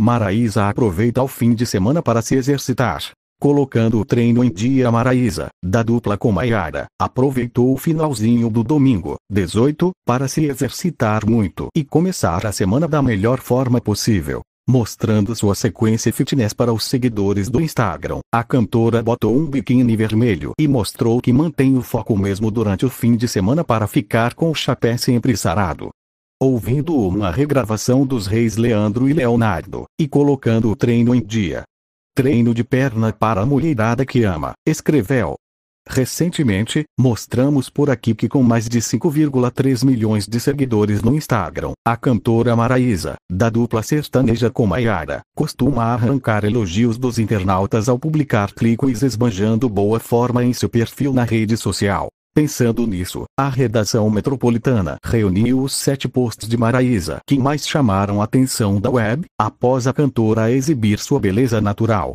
Maraísa aproveita o fim de semana para se exercitar. Colocando o treino em dia Maraísa, da dupla com Maiara, aproveitou o finalzinho do domingo, 18, para se exercitar muito e começar a semana da melhor forma possível. Mostrando sua sequência fitness para os seguidores do Instagram, a cantora botou um biquíni vermelho e mostrou que mantém o foco mesmo durante o fim de semana para ficar com o chapéu sempre sarado ouvindo uma regravação dos reis Leandro e Leonardo, e colocando o treino em dia. Treino de perna para a mulherada que ama, escreveu. Recentemente, mostramos por aqui que com mais de 5,3 milhões de seguidores no Instagram, a cantora Maraísa, da dupla sertaneja com Maiara, costuma arrancar elogios dos internautas ao publicar cliques esbanjando boa forma em seu perfil na rede social. Pensando nisso, a redação metropolitana reuniu os sete posts de Maraísa que mais chamaram a atenção da web, após a cantora exibir sua beleza natural.